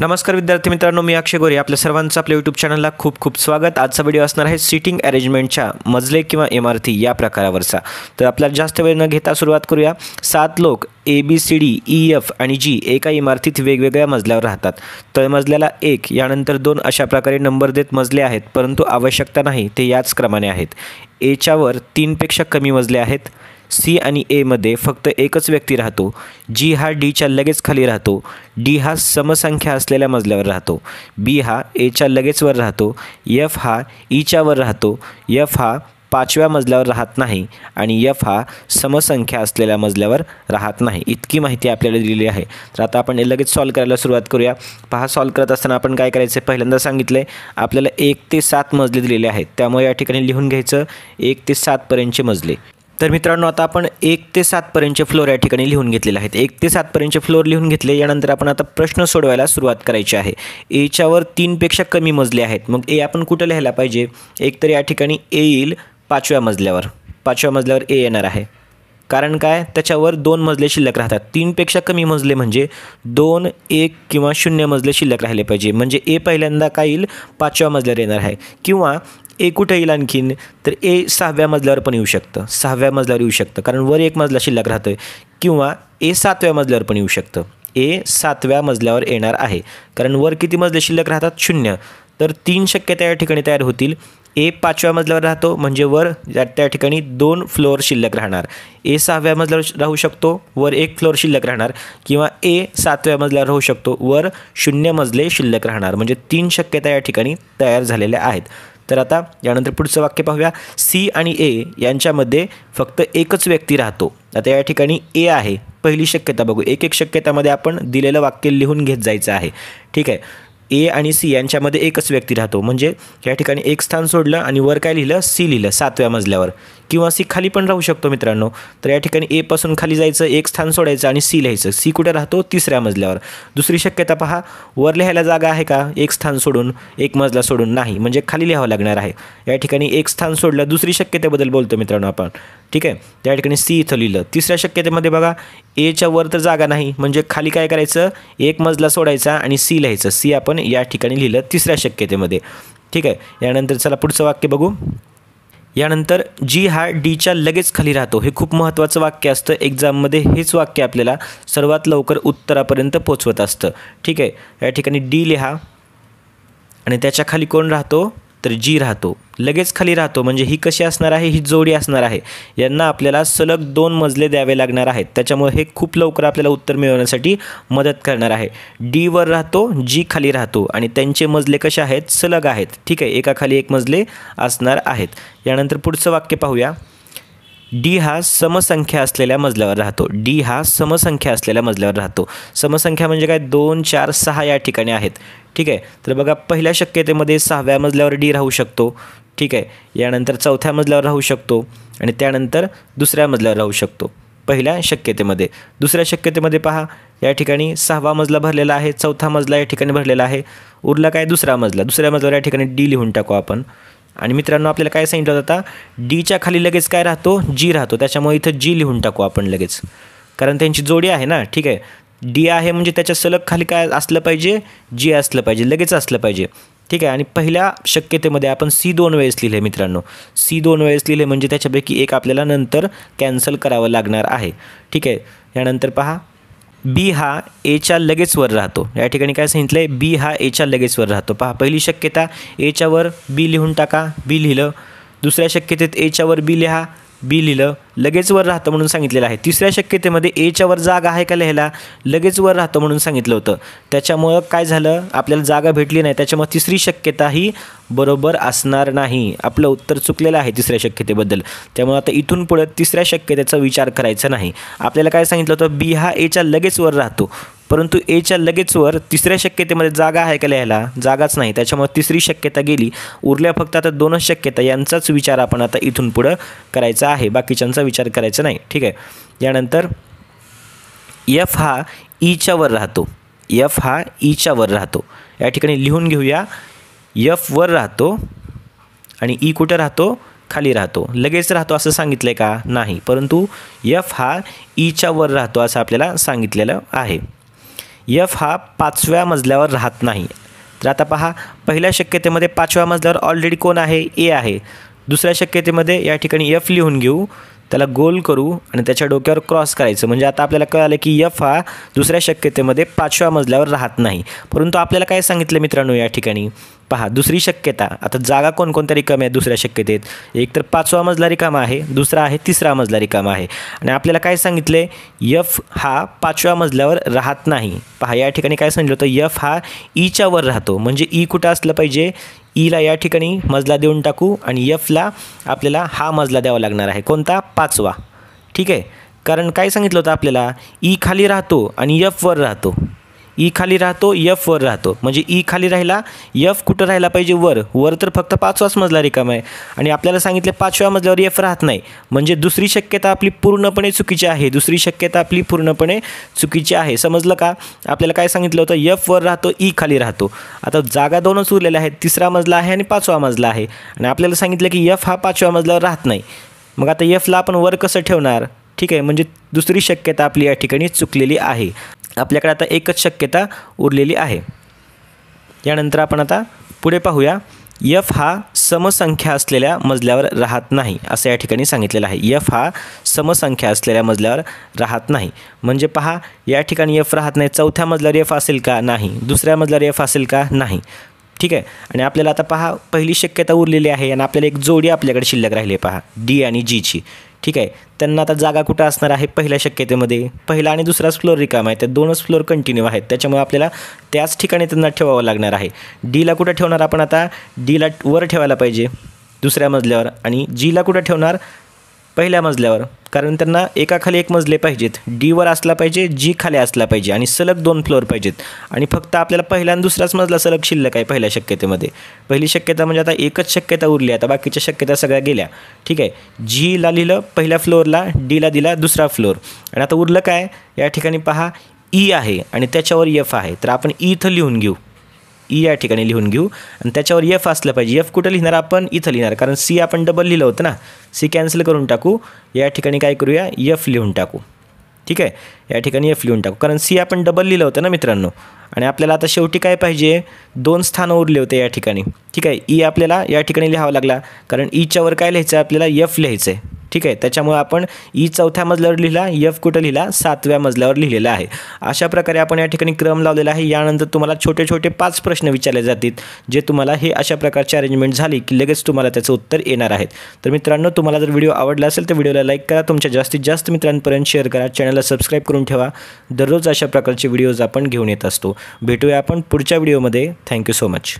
नमस्कार विद्यार्थी मित्रांनो मी अक्षय गोरे आपल्या सर्वांचं आपल्या यूट्यूब चॅनलला खूप खूप स्वागत आजचा व्हिडिओ असणार आहे सिटिंग अरेंजमेंटच्या मजले किंवा इमारती या प्रकारावरचा तर आपल्याला जास्त वेळ न घेता सुरुवात करूया सात लोक A B C D E F आणि जी एका इमारतीत वेगवेगळ्या मजल्यावर राहतात तळमजल्याला मजल्याला एक यानंतर दोन अशा प्रकारे नंबर देत मजले आहेत परंतु आवश्यकता नाही ते याच क्रमाने आहेत एच्यावर तीनपेक्षा कमी मजले आहेत सी आणि एमध्ये फक्त एकच व्यक्ती राहतो जी हा डीच्या लगेच खाली राहतो डी हा समसंख्या असलेल्या मजल्यावर राहतो बी हा एच्या लगेच वर राहतो एफ हा ईच्या वर राहतो एफ हा पाचव्या मजल्यावर राहत नाही आणि एफ हा समसंख्या असलेल्या मजल्यावर राहत नाही इतकी माहिती आपल्याला दिलेली आहे तर आता आपण लगेच सॉल्व करायला सुरुवात करूया पहा सॉल्व करत असताना आपण काय करायचं पहिल्यांदा सांगितलं आहे आपल्याला एक ते सात मजले दिलेले आहेत त्यामुळे या ठिकाणी लिहून घ्यायचं एक ते सातपर्यंतचे मजले तर मित्रांनो आता आपण एक ते सातपर्यंतचे फ्लोर या ठिकाणी लिहून घेतलेले आहेत एक ते सातपर्यंतचे फ्लोर लिहून घेतले यानंतर आपण आता प्रश्न सोडवायला सुरुवात करायची आहे एच्यावर तीनपेक्षा कमी मजले आहेत मग ए आपण कुठं लिहायला पाहिजे एक तर या ठिकाणी ए येईल पाचव्या मजल्यावर पाचव्या मजल्यावर ए येणार आहे कारण काय त्याच्यावर दोन मजले शिल्लक राहतात तीनपेक्षा कमी मजले म्हणजे दोन एक किंवा शून्य मजले शिल्लक राहिले पाहिजे म्हणजे ए पहिल्यांदा काय येईल पाचव्या मजल्यावर येणार आहे किंवा ए कुठे येईल आणखीन तर ए सहाव्या मजल्यावर पण येऊ शकतं सहाव्या मजल्यावर येऊ शकतं कारण वर एक मजला शिल्लक राहतोय किंवा ए सातव्या मजल्यावर पण येऊ शकतं ए सातव्या मजल्यावर येणार आहे कारण वर किती मजले शिल्लक राहतात शून्य तर तीन शक्यता या ठिकाणी तयार होतील ए पाचव्या मजल्यावर राहतो म्हणजे वर त्या ठिकाणी दोन फ्लोअर शिल्लक राहणार ए सहाव्या मजल्यावर राहू शकतो वर एक फ्लोअर शिल्लक राहणार किंवा ए सातव्या मजल्यावर राहू शकतो वर शून्य मजले शिल्लक राहणार म्हणजे तीन शक्यता या ठिकाणी तयार झालेल्या आहेत तर आता यानंतर पुढचं वाक्य पाहूया सी आणि ए यांच्यामध्ये फक्त एकच व्यक्ती राहतो आता या ठिकाणी ए आहे पहिली शक्यता बघू एक एक शक्यतामध्ये आपण दिलेलं वाक्य लिहून घेत जायचं आहे ठीक आहे ए आणि सी यांच्यामध्ये एकच व्यक्ती राहतो म्हणजे या ठिकाणी एक स्थान सोडलं आणि वर काय लिहिलं सी लिहिलं सातव्या मजल्यावर किंवा सी खाली पण राहू शकतो मित्रांनो तर या ठिकाणी एपासून खाली जायचं एक स्थान सोडायचं आणि सी लिहायचं सी कुठे राहतो तिसऱ्या मजल्यावर दुसरी शक्यता पहा वर लिहायला जागा आहे का एक स्थान सोडून एक मजला सोडून नाही म्हणजे खाली लिहावं लागणार आहे या ठिकाणी एक स्थान सोडलं दुसरी शक्यतेबद्दल बोलतो मित्रांनो आपण ठीक आहे त्या ठिकाणी सी इथं लिहिलं तिसऱ्या शक्यतेमध्ये बघा एच्या वर तर जागा नाही म्हणजे खाली काय करायचं एक मजला सोडायचा आणि सी लिहायचं सी आपण या ठिकाणी लिहिलं तिसऱ्या शक्यतेमध्ये ठीक आहे यानंतर चला पुढचं वाक्य बघू यानंतर जी हा डीच्या लगेच खाली राहतो हे खूप महत्त्वाचं वाक्य असतं एक्झाममध्ये हेच वाक्य आपल्याला सर्वात लवकर उत्तरापर्यंत पोचवत असतं ठीक आहे या ठिकाणी डी लिहा आणि त्याच्या खाली कोण राहतो तर जी राहतो लगेच खाली राहतो म्हणजे ही कशी असणार आहे ही जोडी असणार आहे यांना आपल्याला सलग दोन मजले द्यावे लागणार आहेत त्याच्यामुळे हे खूप लवकर आपल्याला उत्तर मिळवण्यासाठी मदत करणार आहे डीवर राहतो जी खाली राहतो आणि त्यांचे मजले कसे आहेत सलग आहेत ठीक आहे एका खाली एक मजले असणार आहेत यानंतर पुढचं वाक्य पाहूया डी हा समसंख्या असलेल्या मजल्यावर राहतो डी हा समसंख्या असलेल्या मजल्यावर राहतो समसंख्या म्हणजे काय दोन चार सहा या ठिकाणी आहेत ठीक आहे तर बघा पहिल्या शक्यतेमध्ये सहाव्या मजल्यावर डी राहू शकतो ठीक आहे यानंतर चौथ्या मजल्यावर राहू शकतो आणि त्यानंतर दुसऱ्या मजल्यावर राहू शकतो पहिल्या शक्यतेमध्ये दुसऱ्या शक्यतेमध्ये पहा या ठिकाणी सहावा मजला भरलेला आहे चौथा मजला या ठिकाणी भरलेला आहे उरला काय दुसरा मजला दुसऱ्या मजल्यावर या ठिकाणी डी लिहून टाकू आपण आणि मित्रांनो आपल्याला काय सांगितलं होतं आता डीच्या खाली लगेच काय राहतो जी राहतो त्याच्यामुळे इथं जी लिहून टाकू आपण लगेच कारण त्यांची जोडी आहे ना ठीक आहे डी आहे म्हणजे त्याच्या सलग खाली काय असलं पाहिजे जी असलं पाहिजे लगेच असलं पाहिजे ठीक आहे आणि पहिल्या शक्यतेमध्ये आपण सी दोन वेळेस लिहिले मित्रांनो सी दोन वेळेस लिहिले म्हणजे त्याच्यापैकी एक आपल्याला नंतर कॅन्सल करावं लागणार आहे ठीक आहे यानंतर पहा बी हा एच्या लगेच वर राहतो या ठिकाणी काय सांगितलं आहे बी हा एच्या लगेच वर राहतो पहा पहिली शक्यता एच्यावर बी लिहून टाका बी लिहिलं दुसऱ्या शक्यतेत एच्यावर बी लिहा बी लिहिलं लगेच वर राहतं म्हणून सांगितलेलं आहे तिसऱ्या शक्यतेमध्ये एच्या वर जागा आहे का लिहायला लगेच वर राहतं म्हणून सांगितलं होतं त्याच्यामुळं काय झालं आपल्याला जागा भेटली नाही त्याच्यामुळे तिसरी शक्यता ही बरोबर असणार नाही आपलं उत्तर चुकलेलं आहे तिसऱ्या शक्यतेबद्दल त्यामुळे आता इथून पुढे तिसऱ्या शक्यतेचा विचार करायचा नाही आपल्याला काय सांगितलं होतं बी हा एच्या लगेच वर राहतो परंतु एच्या लगेचवर तिसऱ्या शक्यतेमध्ये जागा आहे का लिहायला जागाच नाही त्याच्यामुळे तिसरी शक्यता गेली उरल्या फक्त आता दोनच शक्यता यांचाच विचार आपण आता इथून पुढं करायचा आहे बाकीच्यांचा विचार करायचा नाही ठीक आहे यानंतर एफ हा ईच्यावर e राहतो एफ हा e वर राहतो या ठिकाणी लिहून घेऊया वर राहतो आणि ई e कुठं राहतो खाली राहतो लगेच राहतो असं सांगितलं आहे का नाही परंतु एफ हा वर राहतो असं आपल्याला सांगितलेलं आहे यफ हा पाचव्या मजल्यावर राहत नाही तर आता पहा पहिल्या शक्यतेमध्ये पाचव्या मजल्यावर ऑलरेडी कोण आहे ए आहे दुसऱ्या शक्यतेमध्ये या ठिकाणी यफ लिहून घेऊ त्याला गोल करू आणि त्याच्या डोक्यावर क्रॉस करायचं म्हणजे आता आपल्याला कळालं की यफ हा दुसऱ्या शक्यतेमध्ये पाचव्या मजल्यावर राहत नाही परंतु आपल्याला काय सांगितलं मित्रांनो या ठिकाणी पहा दुसरी शक्यता आता जागा कोणकोणत्या रिकाम्या आहेत दुसऱ्या शक्यतेत एक तर पाचवा मजला रिकामा आहे दुसरा आहे तिसरा मजला रिकामा आहे आणि आपल्याला काय सांगितलं यफ हा पाचव्या मजल्यावर राहत नाही पहा या ठिकाणी काय सांगितलं होतं यफ हा ईच्यावर e राहतो म्हणजे ई e कुठं असलं पाहिजे ईला या ठिकाणी मजला देऊन टाकू आणि यफला आपल्याला हा मजला द्यावा लागणार आहे कोणता पाचवा ठीक आहे कारण काय सांगितलं होतं आपल्याला ई खाली राहतो आणि यफवर राहतो ई खाली राहतो यफ वर राहतो म्हणजे ई खाली राहिला यफ कुठं राहिला पाहिजे वर वर तर फक्त पाचवाच मजला रिकाम आहे आणि आपल्याला सांगितले पाचव्या मजल्यावर यफ राहत नाही म्हणजे दुसरी शक्यता आपली पूर्णपणे चुकीची आहे दुसरी शक्यता आपली पूर्णपणे चुकीची आहे समजलं का आपल्याला काय सांगितलं होतं यफ वर राहतो ई e खाली राहतो आता जागा दोनच उरलेल्या आहेत तिसरा मजला आहे आणि पाचवा मजला आहे आणि आपल्याला सांगितलं की यफ हा पाचव्या मजल्यावर राहत नाही मग आता यफला आपण वर कसं ठेवणार ठीक आहे म्हणजे दुसरी शक्यता आपली या ठिकाणी चुकलेली आहे आपल्याकडे आता एकच शक्यता उरलेली आहे यानंतर आपण आता पुढे पाहूया यफ हा समसंख्या असलेल्या मजल्यावर राहत नाही असं या ठिकाणी सांगितलेलं आहे यफ हा समसंख्या असलेल्या मजल्यावर राहत नाही म्हणजे पहा या ठिकाणी यफ राहत नाही चौथ्या मजल्यावर यफ असेल का नाही दुसऱ्या मजल्यावर यफ असेल का नाही ठीक आहे आणि आपल्याला आता पहा पहिली शक्यता उरलेली आहे आणि आपल्याला एक जोडी आपल्याकडे शिल्लक राहिली आहे पहा डी आणि जीची ठीक आहे त्यांना आता जागा कुठं असणार आहे पहिल्या शक्यतेमध्ये पहिला आणि दुसराच फ्लोअर रिकाम आहे त्या दोनच फ्लोअर कंटिन्यू आहेत त्याच्यामुळे आपल्याला त्याच ठिकाणी त्यांना ठेवावं लागणार आहे डीला कुठं ठेवणार आपण आता डीला वर ठेवायला पाहिजे दुसऱ्या मजल्यावर आणि जीला कुठं ठेवणार पहिल्या मजल्यावर कारण त्यांना एकाखाली एक मजले पाहिजेत डीवर असला पाहिजे जी खाली असला पाहिजे आणि सलग दोन फ्लोअर पाहिजेत आणि फक्त आपल्याला पहिल्या आणि दुसराच मजला सलग शिल्लक आहे पहिल्या शक्यतेमध्ये पहिली शक्यता म्हणजे आता एकच शक्यता उरली आता बाकीच्या शक्यता सगळ्या गेल्या ठीक आहे जीला लिहिलं पहिल्या फ्लोअरला डीला दिला दुसरा फ्लोअर आणि आता उरलं काय या ठिकाणी पहा ई e आहे आणि त्याच्यावर एफ आहे तर आपण ई e इथं लिहून घेऊ ई e या ठिकाणी लिहून घेऊ आणि त्याच्यावर एफ असलं पाहिजे एफ कुठं लिहिणार आपण इथं लिहिणार कारण सी आपण डबल लिहिलं होतं ना सी कॅन्सल करून टाकू या ठिकाणी काय करूया एफ लिहून टाकू ठीक आहे या ठिकाणी एफ लिहून टाकू कारण सी आपण डबल लिहिलं होतं ना मित्रांनो आणि आपल्याला आता शेवटी काय पाहिजे दोन स्थानं उरले होते या ठिकाणी ठीक आहे ई e आपल्याला या ठिकाणी लिहावं लागला कारण ईच्यावर e काय लिहायचं आहे आपल्याला एफ लिहायचं आहे ठीक आहे त्याच्यामुळे आपण ई चौथ्या मजल्यावर लिहिला यफ कुठं लिहिला सातव्या मजल्यावर लिहिलेला आहे अशा प्रकारे आपण या ठिकाणी क्रम लावलेला आहे यानंतर तुम्हाला छोटे छोटे पाच प्रश्न विचारले जातील जे तुम्हाला हे अशा प्रकारचे अरेंजमेंट झाली की लगेच तुम्हाला त्याचं उत्तर येणार आहेत तर मित्रांनो तुम्हाला जर व्हिडिओ आवडला असेल तर व्हिडिओला लाईक करा तुमच्या जास्तीत जास्त मित्रांपर्यंत शेअर करा चॅनलला सबस्क्राईब करून ठेवा दररोज अशा प्रकारचे व्हिडिओज आपण घेऊन येत असतो भेटूया आपण पुढच्या व्हिडिओमध्ये थँक्यू सो मच